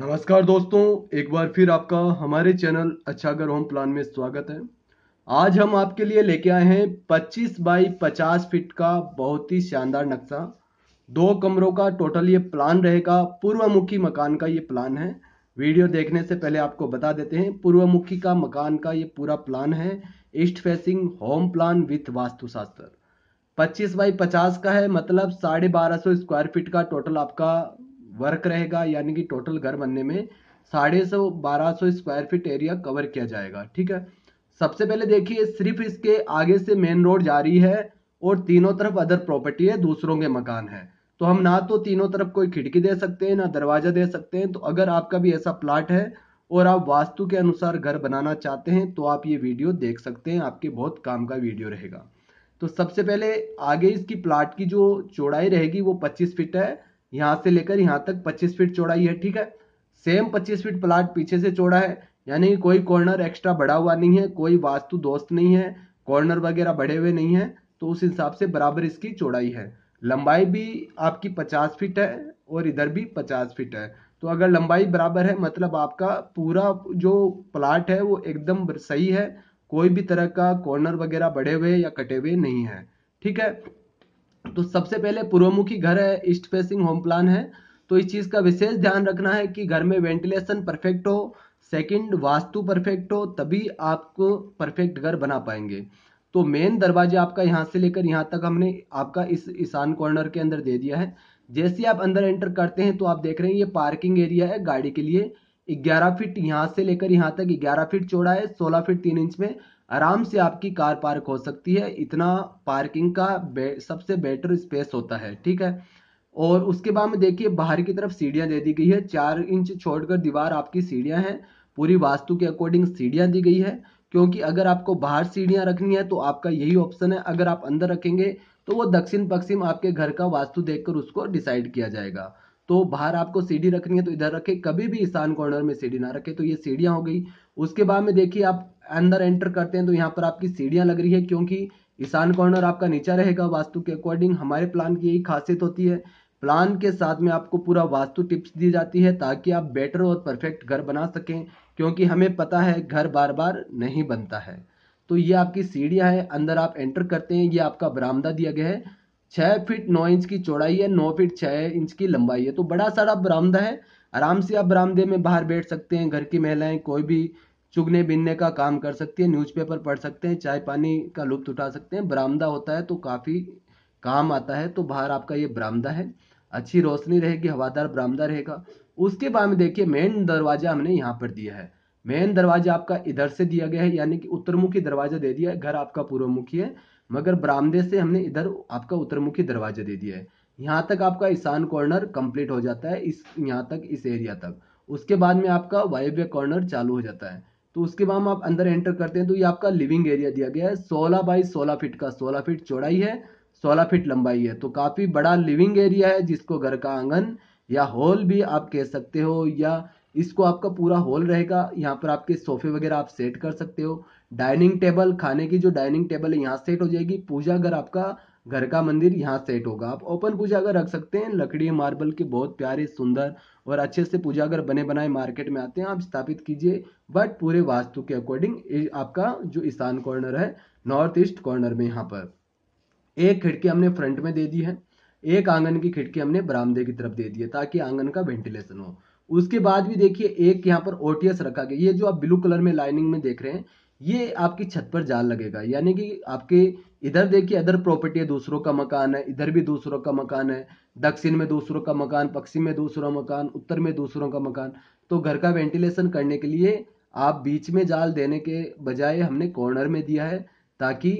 नमस्कार दोस्तों एक बार फिर आपका हमारे चैनल अच्छा घर होम प्लान में स्वागत है आज हम आपके लिए लेके आए हैं 25 बाई 50 फीट का बहुत ही शानदार नक्शा दो कमरों का टोटल ये प्लान रहेगा पूर्वमुखी मकान का ये प्लान है वीडियो देखने से पहले आपको बता देते हैं पूर्वमुखी का मकान का ये पूरा प्लान है east facing home plan with vastu shastra 25 by 50 का है मतलब साढ़े बारह सौ स्क्वायर फीट का टोटल आपका वर्क रहेगा यानी कि टोटल घर बनने में साढ़े सौ बारह सौ स्क्वायर फीट एरिया कवर किया जाएगा ठीक है सबसे पहले देखिए सिर्फ इसके आगे से मेन रोड जा रही है और तीनों तरफ अदर प्रॉपर्टी है दूसरों के मकान है तो हम ना तो तीनों तरफ कोई खिड़की दे सकते हैं ना दरवाजा दे सकते हैं तो अगर आपका भी ऐसा प्लाट है और आप वास्तु के अनुसार घर बनाना चाहते हैं तो आप ये वीडियो देख सकते हैं आपके बहुत काम का वीडियो रहेगा तो सबसे पहले आगे इसकी प्लाट की जो चौड़ाई रहेगी वो 25 फीट है यहां से लेकर यहां तक 25 फीट चौड़ाई है ठीक है सेम 25 फीट प्लाट पीछे से चौड़ा है यानी कोई कॉर्नर एक्स्ट्रा बढ़ा हुआ नहीं है कोई वास्तु दोस्त नहीं है कॉर्नर वगैरह बढ़े हुए नहीं है तो उस हिसाब से बराबर इसकी चौड़ाई है लंबाई भी आपकी पचास फिट है और इधर भी पचास फिट है तो अगर लंबाई बराबर है मतलब आपका पूरा जो प्लाट है वो एकदम सही है कोई भी तरह का कॉर्नर वगैरह बढ़े हुए या कटे हुए नहीं है ठीक है तो सबसे पहले पूर्वमुखी घर है ईस्ट फेसिंग होम प्लान है तो इस चीज़ का विशेष ध्यान रखना है कि घर में वेंटिलेशन परफेक्ट हो सेकंड वास्तु परफेक्ट हो तभी आपको परफेक्ट घर बना पाएंगे तो मेन दरवाजे आपका यहाँ से लेकर यहाँ तक हमने आपका इस ईशान कॉर्नर के अंदर दे दिया है जैसे आप अंदर एंटर करते हैं तो आप देख रहे हैं ये पार्किंग एरिया है गाड़ी के लिए 11 फीट यहाँ से लेकर यहाँ तक 11 फीट चौड़ा है 16 फीट 3 इंच में आराम से आपकी कार पार्क हो सकती है इतना पार्किंग का बे, सबसे बेटर स्पेस होता है ठीक है और उसके बाद में देखिए बाहर की तरफ सीढ़ियां दे दी गई है चार इंच छोड़कर दीवार आपकी सीढ़ियां हैं पूरी वास्तु के अकॉर्डिंग सीढ़ियाँ दी गई है क्योंकि अगर आपको बाहर सीढ़ियां रखनी है तो आपका यही ऑप्शन है अगर आप अंदर रखेंगे तो वो दक्षिण पश्चिम आपके घर का वास्तु देखकर उसको डिसाइड किया जाएगा तो बाहर आपको सीढ़ी रखनी है तो इधर रखें कभी भी ईशान कॉर्नर में सीढ़ी ना रखें तो ये सीढ़ियां हो गई उसके बाद में देखिए आप अंदर एंटर करते हैं तो यहाँ पर आपकी सीढ़ियाँ लग रही है क्योंकि ईशान कॉर्नर आपका नीचा रहेगा वास्तु के अकॉर्डिंग हमारे प्लान की यही खासियत होती है प्लान के साथ में आपको पूरा वास्तु टिप्स दी जाती है ताकि आप बेटर और परफेक्ट घर बना सकें क्योंकि हमें पता है घर बार बार नहीं बनता है तो ये आपकी सीढ़ियाँ हैं अंदर आप एंटर करते हैं ये आपका बरामदा दिया गया है छः फीट नौ इंच की चौड़ाई है नौ फीट छः इंच की लंबाई है तो बड़ा सारा बरामदा है आराम से आप बरामदे में बाहर बैठ सकते हैं घर की महिलाएं कोई भी चुगने बिनने का काम कर सकती है न्यूज़पेपर पढ़ सकते हैं चाय पानी का लुप्त उठा सकते हैं बरामदा होता है तो काफ़ी काम आता है तो बाहर आपका ये बरामदा है अच्छी रोशनी रहेगी हवादार बरामदा रहेगा उसके बाद में देखिए मेन दरवाज़ा हमने यहाँ पर दिया है मेन दरवाज़ा आपका इधर से दिया गया है यानी कि उत्तरमुखी दरवाज़ा दे दिया है घर आपका पूर्वमुखी है मगर बरामदे से हमने इधर आपका उत्तरमुखी दरवाज़ा दे दिया है यहाँ तक आपका ईशान कॉर्नर कंप्लीट हो जाता है इस यहाँ तक इस एरिया तक उसके बाद में आपका वायव्य कॉर्नर चालू हो जाता है तो उसके बाद हम आप अंदर एंटर करते हैं तो ये आपका लिविंग एरिया दिया गया है सोलह बाई सोलह फीट का सोलह फिट चौड़ाई है सोलह फिट लंबाई है तो काफ़ी बड़ा लिविंग एरिया है जिसको घर का आंगन या हॉल भी आप कह सकते हो या इसको आपका पूरा हॉल रहेगा यहाँ पर आपके सोफे वगैरह आप सेट कर सकते हो डाइनिंग टेबल खाने की जो डाइनिंग टेबल है यहाँ सेट हो जाएगी पूजा घर आपका घर का मंदिर यहाँ सेट होगा आप ओपन पूजा अगर रख सकते हैं लकड़ी मार्बल के बहुत प्यारे सुंदर और अच्छे से पूजा अगर बने बनाए मार्केट में आते हैं आप स्थापित कीजिए बट पूरे वास्तु के अकॉर्डिंग आपका जो ईशान कॉर्नर है नॉर्थ ईस्ट कॉर्नर में यहाँ पर एक खिड़की हमने फ्रंट में दे दी है एक आंगन की खिड़की हमने बरामदे की तरफ दे दी है ताकि आंगन का वेंटिलेशन हो उसके बाद भी देखिए एक यहाँ पर ओटीएस रखा गया ये जो आप ब्लू कलर में लाइनिंग में देख रहे हैं ये आपकी छत पर जाल लगेगा यानी कि आपके इधर देखिए अदर प्रॉपर्टी है दूसरों का मकान है इधर भी दूसरों का मकान है दक्षिण में दूसरों का मकान पश्चिम में दूसरों मकान उत्तर में दूसरों का मकान तो घर का वेंटिलेशन करने के लिए आप बीच में जाल देने के बजाय हमने कॉर्नर में दिया है ताकि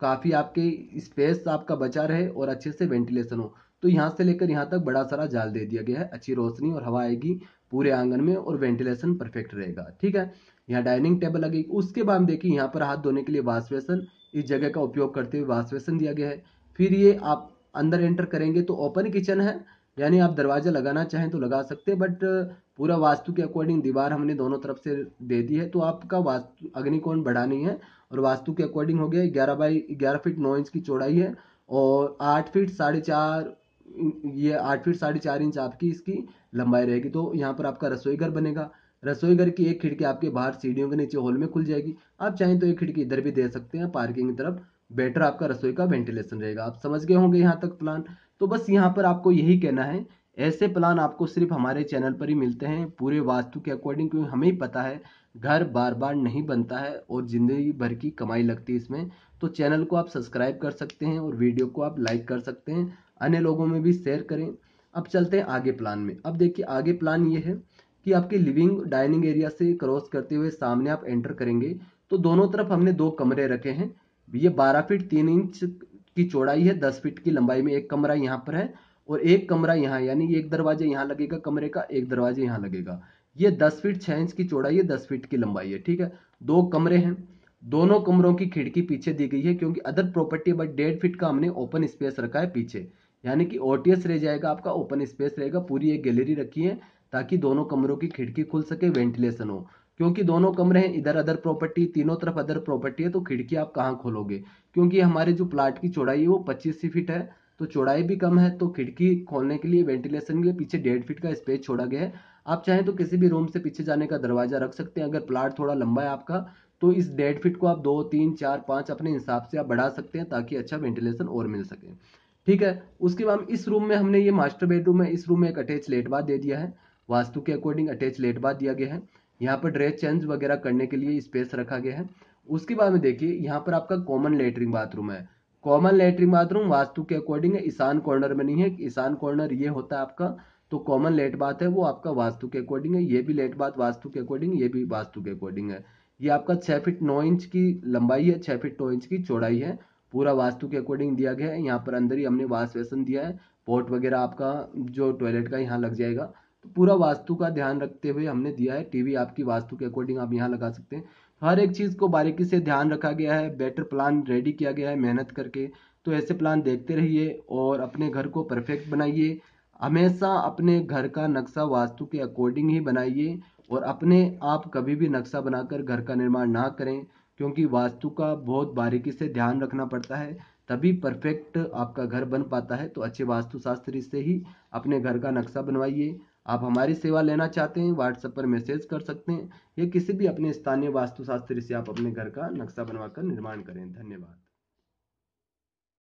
काफ़ी आपके स्पेस आपका बचा रहे और अच्छे से वेंटिलेशन हो तो यहाँ से लेकर यहाँ तक बड़ा सारा जाल दे दिया गया है अच्छी रोशनी और हवा आएगी पूरे आंगन में और वेंटिलेशन परफेक्ट रहेगा ठीक है यहाँ डाइनिंग टेबल लगेगी उसके बाद देखिए यहाँ पर हाथ धोने के लिए वाशवेसन इस जगह का उपयोग करते हुए वाशवेसन दिया गया है फिर ये आप अंदर एंटर करेंगे तो ओपन किचन है यानी आप दरवाज़ा लगाना चाहें तो लगा सकते हैं बट पूरा वास्तु के अकॉर्डिंग दीवार हमने दोनों तरफ से दे दी है तो आपका वास्तु अग्निकोण बढ़ानी है और वास्तु के अकॉर्डिंग हो गया ग्यारह बाई ग्यारह फीट नौ इंच की चौड़ाई है और आठ फीट साढ़े चार ये आठ फीट साढ़े चार इंच आपकी इसकी लंबाई रहेगी तो यहाँ पर आपका रसोई घर बनेगा रसोई घर की एक खिड़की आपके बाहर सीढ़ियों के नीचे हॉल में खुल जाएगी आप चाहें तो एक खिड़की इधर भी दे सकते हैं पार्किंग की तरफ बेटर आपका रसोई का वेंटिलेशन रहेगा आप समझ गए होंगे यहाँ तक प्लान तो बस यहाँ पर आपको यही कहना है ऐसे प्लान आपको सिर्फ हमारे चैनल पर ही मिलते हैं पूरे वास्तु के अकॉर्डिंग क्योंकि हमें ही पता है घर बार बार नहीं बनता है और ज़िंदगी भर की कमाई लगती है इसमें तो चैनल को आप सब्सक्राइब कर सकते हैं और वीडियो को आप लाइक कर सकते हैं अन्य लोगों में भी शेयर करें अब चलते हैं आगे प्लान में अब देखिए आगे प्लान ये है कि आपके लिविंग डाइनिंग एरिया से क्रॉस करते हुए सामने आप एंटर करेंगे तो दोनों तरफ हमने दो कमरे रखे हैं ये बारह फीट तीन इंच की चौड़ाई है दस फीट की लंबाई में एक कमरा यहाँ पर है और एक कमरा यहाँ यानी एक दरवाजा यहाँ लगेगा कमरे का एक दरवाजा यहाँ लगेगा ये दस फीट छः इंच की चौड़ाई है दस फीट की लंबाई है ठीक है दो कमरे हैं दोनों कमरों की खिड़की पीछे दी गई है क्योंकि अदर प्रॉपर्टी बट डेढ़ फीट का हमने ओपन स्पेस रखा है पीछे यानी कि ओटीएस रह जाएगा आपका ओपन स्पेस रहेगा पूरी एक गैलरी रखी है ताकि दोनों कमरों की खिड़की खुल सके वेंटिलेशन हो क्योंकि दोनों कमरे हैं इधर अदर प्रॉपर्टी तीनों तरफ अदर प्रॉपर्टी है तो खिड़की आप कहाँ खोलोगे क्योंकि हमारे जो प्लाट की चौड़ाई है वो पच्चीस फीट है तो चौड़ाई भी कम है तो खिड़की खोलने के लिए वेंटिलेशन के लिए पीछे डेढ़ फीट का स्पेस छोड़ा गया है आप चाहें तो किसी भी रूम से पीछे जाने का दरवाजा रख सकते हैं अगर प्लाट थोड़ा लंबा है आपका तो इस डेढ़ फीट को आप दो तीन चार पाँच अपने हिसाब से आप बढ़ा सकते हैं ताकि अच्छा वेंटिलेशन और मिल सके ठीक है उसके बाद इस रूम में हमने ये मास्टर बेडरूम है इस रूम में एक अटैच लेट बाथ दे दिया है वास्तु के अकॉर्डिंग अटैच लेट बाथ दिया गया है यहाँ पर ड्रेस चेंज वगैरह करने के लिए स्पेस रखा गया है उसके बाद में देखिए यहाँ पर आपका कॉमन लेटरिन बाथरूम है कॉमन लेटरिन बाथरूम वास्तु के अकॉर्डिंग ईशान कॉर्नर में नहीं है ईशान कॉर्नर ये होता है आपका तो कॉमन लेट बाथ है वो आपका वास्तु के अकॉर्डिंग है ये भी लेट बाथ वास्तु के अकॉर्डिंग ये भी वास्तु के अकॉर्डिंग है ये आपका छः फिट नौ इंच की लंबाई है छः फिट नौ इंच की चौड़ाई है पूरा वास्तु के अकॉर्डिंग दिया गया है यहाँ पर अंदर ही हमने वाश बेसन दिया है पॉट वगैरह आपका जो टॉयलेट का यहाँ लग जाएगा तो पूरा वास्तु का ध्यान रखते हुए हमने दिया है टीवी आपकी वास्तु के अकॉर्डिंग आप यहाँ लगा सकते हैं हर एक चीज़ को बारीकी से ध्यान रखा गया है बेटर प्लान रेडी किया गया है मेहनत करके तो ऐसे प्लान देखते रहिए और अपने घर को परफेक्ट बनाइए हमेशा अपने घर का नक्शा वास्तु के अकॉर्डिंग ही बनाइए और अपने आप कभी भी नक्शा बनाकर घर का निर्माण ना करें क्योंकि वास्तु का बहुत बारीकी से ध्यान रखना पड़ता है तभी परफेक्ट आपका घर बन पाता है तो अच्छे वास्तुशास्त्री से ही अपने घर का नक्शा बनवाइए आप हमारी सेवा लेना चाहते हैं व्हाट्सएप पर मैसेज कर सकते हैं या किसी भी अपने स्थानीय वास्तुशास्त्री से आप अपने घर का नक्शा बनवाकर निर्माण करें धन्यवाद